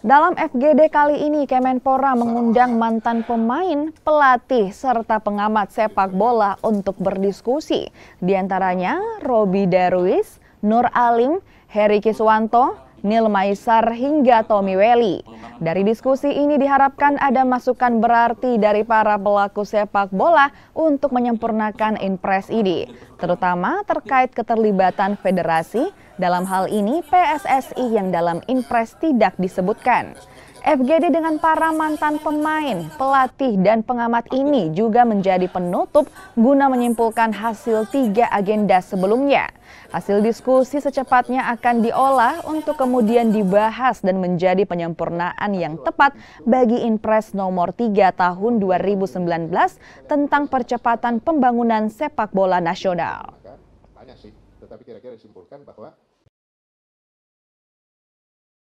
Dalam FGD kali ini, Kemenpora mengundang mantan pemain, pelatih, serta pengamat sepak bola untuk berdiskusi. Di antaranya Robi Darwis, Nur Alim, Heri Kiswanto, Neil Maisar hingga Tommy Welly. Dari diskusi ini diharapkan ada masukan berarti dari para pelaku sepak bola untuk menyempurnakan impres ini, terutama terkait keterlibatan federasi, dalam hal ini PSSI yang dalam impres tidak disebutkan. FGD dengan para mantan pemain, pelatih, dan pengamat ini juga menjadi penutup guna menyimpulkan hasil tiga agenda sebelumnya. Hasil diskusi secepatnya akan diolah untuk kemudian dibahas dan menjadi penyempurnaan yang tepat bagi Inpres nomor 3 tahun 2019 tentang percepatan pembangunan sepak bola nasional.